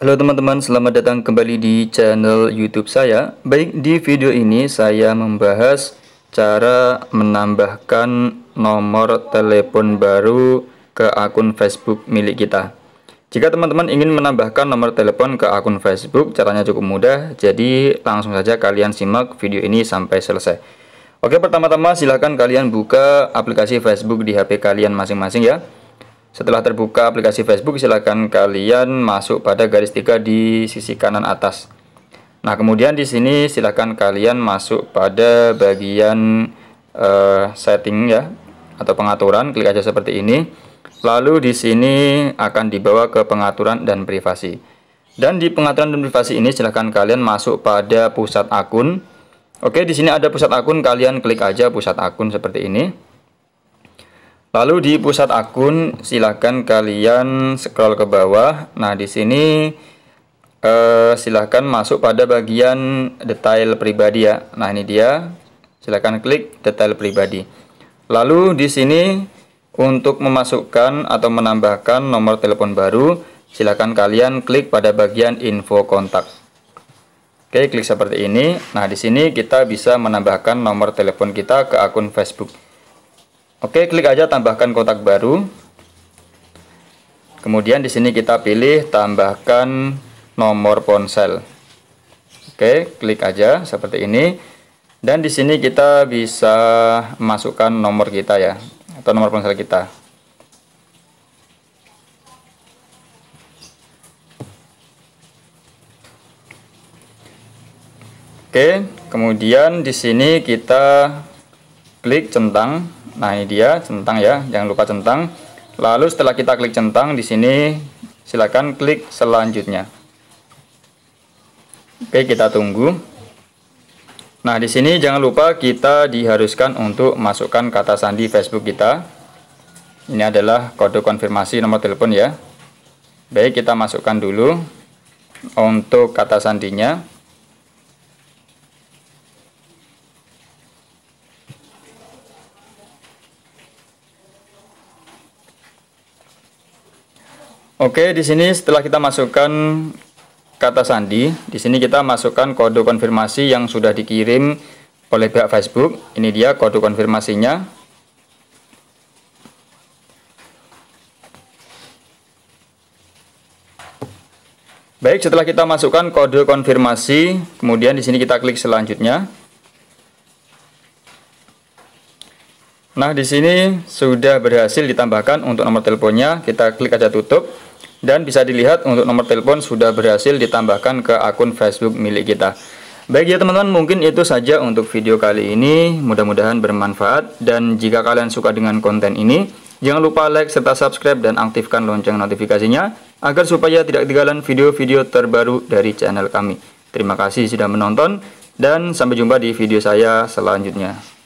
Halo teman-teman, selamat datang kembali di channel YouTube saya. Baik, di video ini saya membahas cara menambahkan nomor telepon baru ke akun Facebook milik kita. Jika teman-teman ingin menambahkan nomor telepon ke akun Facebook, caranya cukup mudah. Jadi, langsung saja kalian simak video ini sampai selesai. Oke, pertama-tama silahkan kalian buka aplikasi Facebook di HP kalian masing-masing ya. Setelah terbuka aplikasi Facebook, silakan kalian masuk pada garis tiga di sisi kanan atas. Nah, kemudian di sini silakan kalian masuk pada bagian uh, setting ya atau pengaturan, klik aja seperti ini. Lalu di sini akan dibawa ke pengaturan dan privasi. Dan di pengaturan dan privasi ini silakan kalian masuk pada pusat akun. Oke, di sini ada pusat akun, kalian klik aja pusat akun seperti ini. Lalu di pusat akun silahkan kalian scroll ke bawah. Nah di sini eh, silahkan masuk pada bagian detail pribadi ya. Nah ini dia. Silahkan klik detail pribadi. Lalu di sini untuk memasukkan atau menambahkan nomor telepon baru, silahkan kalian klik pada bagian info kontak. Oke, klik seperti ini. Nah, di sini kita bisa menambahkan nomor telepon kita ke akun Facebook. Oke, klik aja tambahkan kotak baru. Kemudian di sini kita pilih tambahkan nomor ponsel. Oke, klik aja seperti ini. Dan di sini kita bisa masukkan nomor kita ya, atau nomor ponsel kita. Oke, kemudian di sini kita klik centang Nah, ini dia centang ya, jangan lupa centang. Lalu setelah kita klik centang di sini, silakan klik selanjutnya. Oke, kita tunggu. Nah, di sini jangan lupa kita diharuskan untuk masukkan kata sandi Facebook kita. Ini adalah kode konfirmasi nomor telepon ya. Baik, kita masukkan dulu untuk kata sandinya. Oke, di sini setelah kita masukkan kata sandi, di sini kita masukkan kode konfirmasi yang sudah dikirim oleh pihak Facebook. Ini dia kode konfirmasinya. Baik, setelah kita masukkan kode konfirmasi, kemudian di sini kita klik selanjutnya. Nah, di sini sudah berhasil ditambahkan untuk nomor teleponnya. Kita klik aja tutup. Dan bisa dilihat untuk nomor telepon sudah berhasil ditambahkan ke akun Facebook milik kita. Baik ya teman-teman, mungkin itu saja untuk video kali ini. Mudah-mudahan bermanfaat. Dan jika kalian suka dengan konten ini, jangan lupa like serta subscribe dan aktifkan lonceng notifikasinya agar supaya tidak ketinggalan video-video terbaru dari channel kami. Terima kasih sudah menonton dan sampai jumpa di video saya selanjutnya.